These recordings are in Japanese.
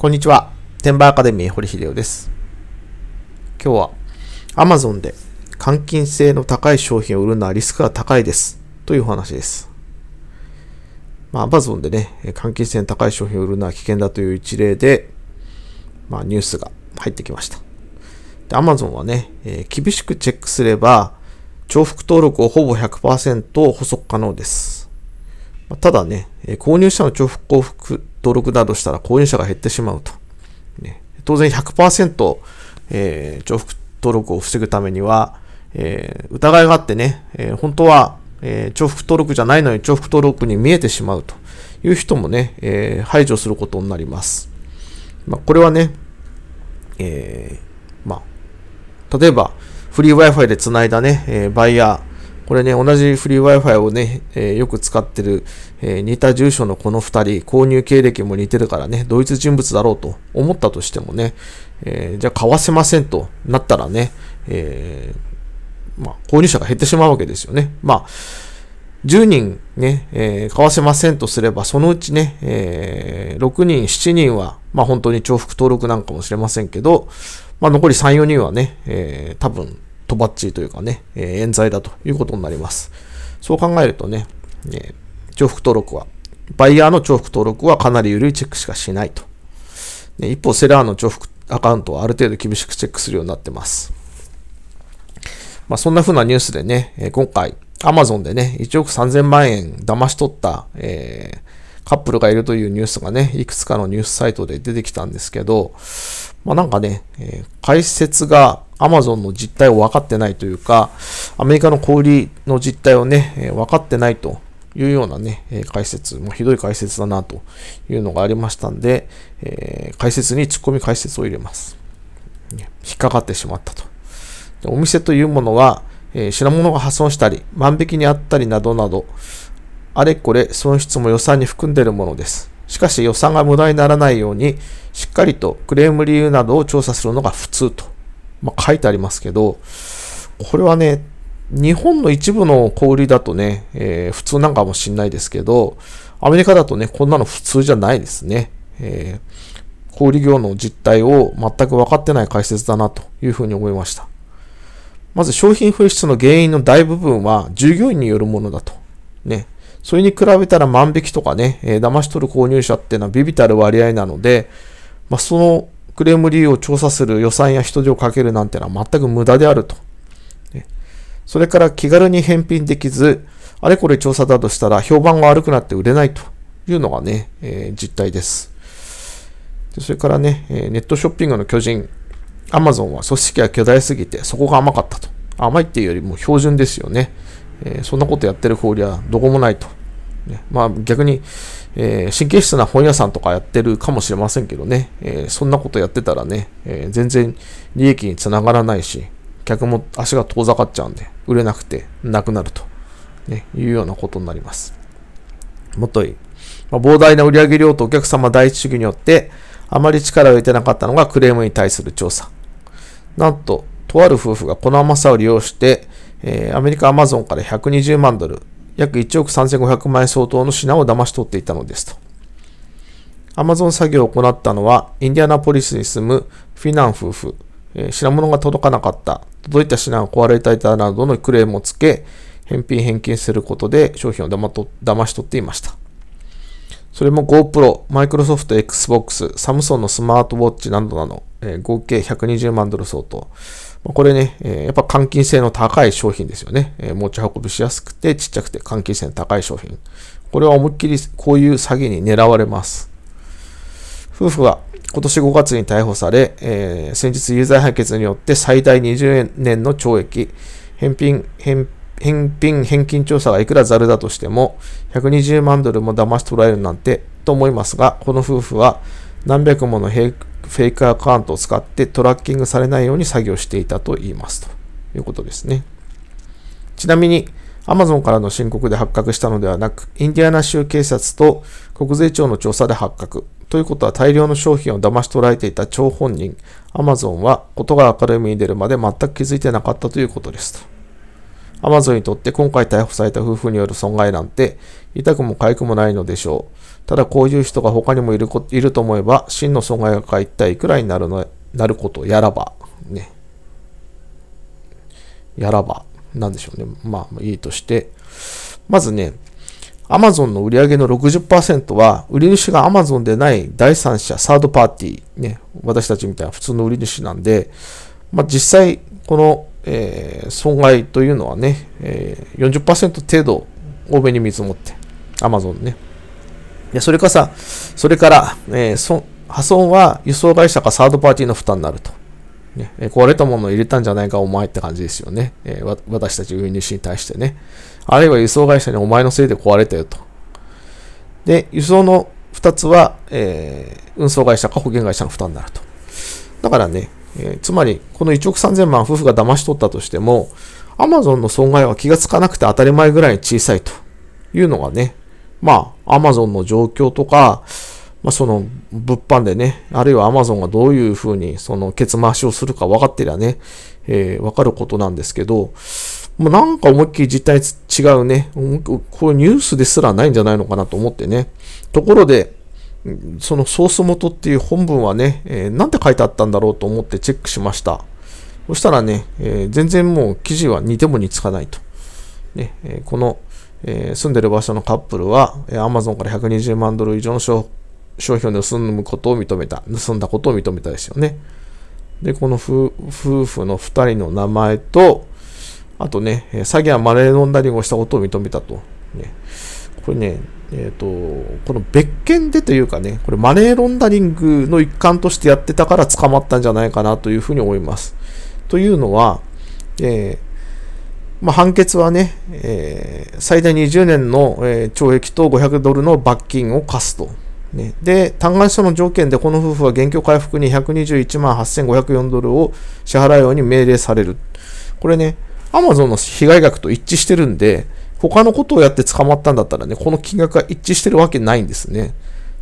こんにちは。テンバーアカデミー堀秀夫です。今日は Amazon で換金性の高い商品を売るのはリスクが高いですというお話です。まあ、Amazon でね、換金性の高い商品を売るのは危険だという一例で、まあ、ニュースが入ってきました。で、Amazon はね、えー、厳しくチェックすれば重複登録をほぼ100%補足可能です。ただね、購入者の重複幸福登録などしたら購入者が減ってしまうと。当然100%、えー、重複登録を防ぐためには、えー、疑いがあってね、えー、本当は、え重複登録じゃないのに重複登録に見えてしまうという人もね、え排除することになります。まあ、これはね、えまあ、例えば、フリー Wi-Fi で繋いだね、えバイヤー、これね、同じフリー Wi-Fi をね、えー、よく使ってる、えー、似た住所のこの2人、購入経歴も似てるからね、同一人物だろうと思ったとしてもね、えー、じゃあ買わせませんとなったらね、えまあ、購入者が減ってしまうわけですよね。まあ、10人ね、え買わせませんとすれば、そのうちね、え6人、7人は、まあ本当に重複登録なんかもしれませんけど、まあ残り3、4人はね、え多分とばっちりというかね、えー、冤罪だということになります。そう考えるとね、えー、重複登録は、バイヤーの重複登録はかなり緩いチェックしかしないと。ね、一方、セラーの重複アカウントはある程度厳しくチェックするようになってます。まあ、そんな風なニュースでね、えー、今回、Amazon でね、1億3000万円騙し取った、えー、カップルがいるというニュースがね、いくつかのニュースサイトで出てきたんですけど、まあ、なんかね、えー、解説が、アマゾンの実態を分かってないというか、アメリカの小売りの実態をね、えー、分かってないというようなね、えー、解説、もひどい解説だなというのがありましたんで、えー、解説にツッコミ解説を入れます。引っかかってしまったと。でお店というものは、えー、品物が破損したり、万引きにあったりなどなど、あれこれ損失も予算に含んでいるものです。しかし予算が無駄にならないように、しっかりとクレーム理由などを調査するのが普通と。まあ、書いてありますけど、これはね、日本の一部の小売りだとね、えー、普通なんかもしんないですけど、アメリカだとね、こんなの普通じゃないですね。えー、小売業の実態を全く分かってない解説だなというふうに思いました。まず商品紛失の原因の大部分は従業員によるものだと。ね。それに比べたら万引きとかね、えー、騙し取る購入者っていうのはビビたる割合なので、まあ、そのクレーム理由を調査する予算や人手をかけるなんてのは全く無駄であると。それから気軽に返品できず、あれこれ調査だとしたら評判が悪くなって売れないというのがね、えー、実態です。それからね、えネットショッピングの巨人、アマゾンは組織が巨大すぎてそこが甘かったと。甘いっていうよりも標準ですよね。えー、そんなことやってる氷はどこもないと。ね、まあ逆にえー、神経質な本屋さんとかやってるかもしれませんけどね、えー、そんなことやってたらね、えー、全然利益につながらないし、客も足が遠ざかっちゃうんで、売れなくてなくなると、ね、いうようなことになります。もっといい。まあ、膨大な売上量とお客様第一主義によって、あまり力を入れてなかったのがクレームに対する調査。なんと、とある夫婦がこの甘さを利用して、えー、アメリカアマゾンから120万ドル、約1億3500万円相当の品を騙し取っていたのですと。アマゾン作業を行ったのは、インディアナポリスに住むフィナン夫婦、え品物が届かなかった、届いた品が壊れていたなどのクレームをつけ、返品返金することで商品を騙と騙し取っていました。それも GoPro、Microsoft Xbox、Samsung のスマートウォッチなどなど、え合計120万ドル相当。これね、やっぱ換金性の高い商品ですよね。持ち運びしやすくてちっちゃくて換金性の高い商品。これは思いっきりこういう詐欺に狙われます。夫婦は今年5月に逮捕され、え先日有罪判決によって最大20年の懲役、返品、返返品、返金調査がいくらざるだとしても、120万ドルも騙し取られるなんてと思いますが、この夫婦は何百ものフェイクアカウントを使ってトラッキングされないように作業していたと言いますということですね。ちなみに Amazon からの申告で発覚したのではなく、インディアナ州警察と国税庁の調査で発覚。ということは大量の商品を騙し取られていた張本人、Amazon はことが明るみに出るまで全く気づいてなかったということですと。Amazon にとって今回逮捕された夫婦による損害なんて痛くも痒くもないのでしょう。ただこういう人が他にもいるいると思えば、真の損害額が一体いくらになるのなることやらば、ね。やらば、なんでしょうね。まあ、いいとして。まずね、Amazon の売上の60%は、売り主がアマゾンでない第三者、サードパーティー、ね、私たちみたいな普通の売り主なんで、まあ、実際、この、えー、損害というのはね、えー、40%程度多めに見積もって、Amazon ね。でそれかさ、それから、えー、そ破損は輸送会社かサードパーティーの負担になると。ね、壊れたものを入れたんじゃないか、お前って感じですよね。えー、私たち運輸に対してね。あるいは輸送会社にお前のせいで壊れたよと。で、輸送の2つは、えー、運送会社か保険会社の負担になると。だからね、えー、つまり、この1億3000万夫婦が騙し取ったとしても、アマゾンの損害は気がつかなくて当たり前ぐらい小さいというのがね、まあ、アマゾンの状況とか、まあ、その物販でね、あるいはアマゾンがどういうふうにその結回しをするか分かってりゃね、えー、分かることなんですけど、もうなんか思いっきり実態違うね、こうニュースですらないんじゃないのかなと思ってね。ところで、そのソース元っていう本文はね、えー、なんて書いてあったんだろうと思ってチェックしました。そしたらね、えー、全然もう記事は似ても似つかないと。ね、えー、このえー、住んでる場所のカップルは、えー、ゾンから120万ドル以上の商品を盗むことを認めた。盗んだことを認めたですよね。で、この夫婦の2人の名前と、あとね、詐欺はロンダリングをしたことを認めたと。ね、これね、えっ、ー、と、この別件でというかね、これマネーロンダリングの一環としてやってたから捕まったんじゃないかなというふうに思います。というのは、えーまあ、判決はね、えー、最大20年の、えー、懲役と500ドルの罰金を科すと。ね、で、嘆願書の条件でこの夫婦は現況回復に121万8504ドルを支払うように命令される。これね、アマゾンの被害額と一致してるんで、他のことをやって捕まったんだったらね、この金額が一致してるわけないんですね。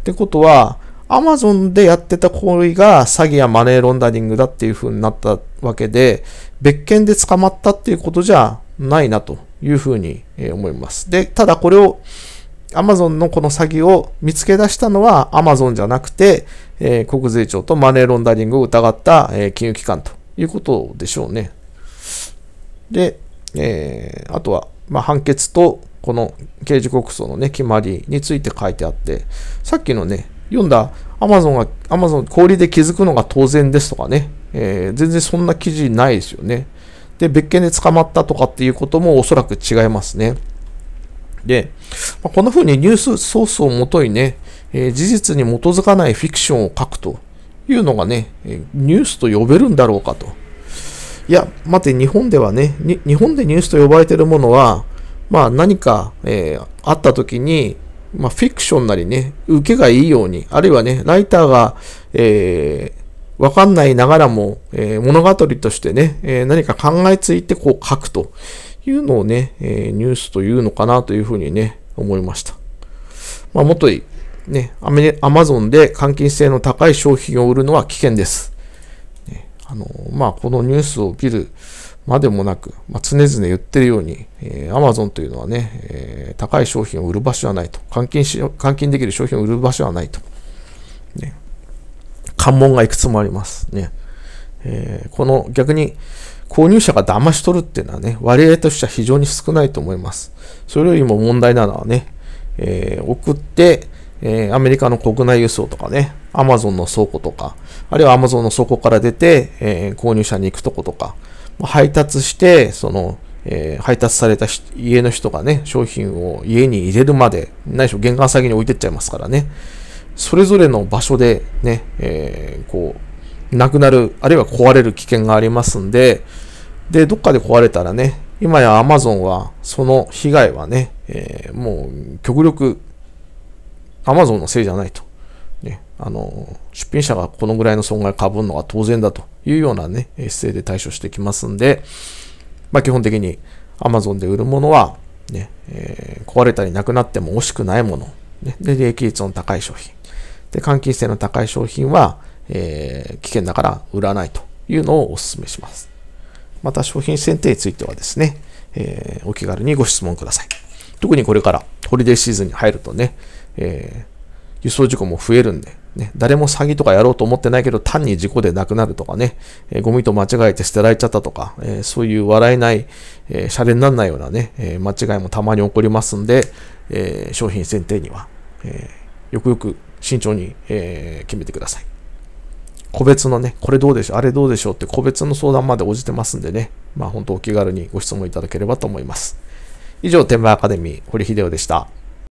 ってことは、アマゾンでやってた行為が詐欺やマネーロンダリングだっていうふうになったわけで、別件で捕まったっていうことじゃないなというふうに思います。で、ただこれを Amazon のこの詐欺を見つけ出したのは Amazon じゃなくて、えー、国税庁とマネーロンダリングを疑った、えー、金融機関ということでしょうね。で、えー、あとは、まあ、判決とこの刑事告訴の、ね、決まりについて書いてあって、さっきのね、読んだ Amazon が、Amazon 氷で気づくのが当然ですとかね、えー、全然そんな記事ないですよね。で、別件で捕まったとかっていうこともおそらく違いますね。で、まあ、こんな風にニュースソースをもとにね、えー、事実に基づかないフィクションを書くというのがね、ニュースと呼べるんだろうかと。いや、待って、日本ではね、日本でニュースと呼ばれてるものは、まあ何か、えー、あった時に、まあ、フィクションなりね、受けがいいように、あるいはね、ライターが、えわかんないながらも、えー、物語としてね、えー、何か考えついてこう書くというのをね、えー、ニュースというのかなというふうにね、思いました。まあ、もといい。ね、アメ、アマゾンで換金性の高い商品を売るのは危険です。ね、あの、まあ、このニュースを見るまでもなく、まあ、常々言ってるように、えー、アマゾンというのはね、えー、高い商品を売る場所はないと。換金し、換金できる商品を売る場所はないと。ね、関門がいくつもありますね。えー、この逆に購入者が騙し取るっていうのはね、割合としては非常に少ないと思います。それよりも問題なのはね、えー、送って、えー、アメリカの国内輸送とかね、アマゾンの倉庫とか、あるいはアマゾンの倉庫から出て、えー、購入者に行くとことか、配達して、その、えー、配達された家の人がね、商品を家に入れるまで、ないしょ玄関先に置いてっちゃいますからね。それぞれの場所でね、えー、こう、なくなる、あるいは壊れる危険がありますんで、で、どっかで壊れたらね、今や Amazon は、その被害はね、えー、もう極力、Amazon のせいじゃないと。ね、あの、出品者がこのぐらいの損害を被るのは当然だというようなね、姿勢で対処してきますんで、まあ基本的に Amazon で売るものは、ね、えー、壊れたりなくなっても惜しくないもの、ね、で、利益率の高い商品。で、換金性の高い商品は、えー、危険だから売らないというのをお勧めします。また、商品選定についてはですね、えー、お気軽にご質問ください。特にこれからホリデーシーズンに入るとね、えー、輸送事故も増えるんで、ね、誰も詐欺とかやろうと思ってないけど、単に事故でなくなるとかね、えー、ゴミと間違えて捨てられちゃったとか、えー、そういう笑えない、えー、シャレにならないようなね、え間違いもたまに起こりますんで、え商品選定には、えーよくよく慎重に、え決めてください。個別のね、これどうでしょう、あれどうでしょうって個別の相談まで応じてますんでね、まあ本当お気軽にご質問いただければと思います。以上、天満アカデミー、堀秀夫でした。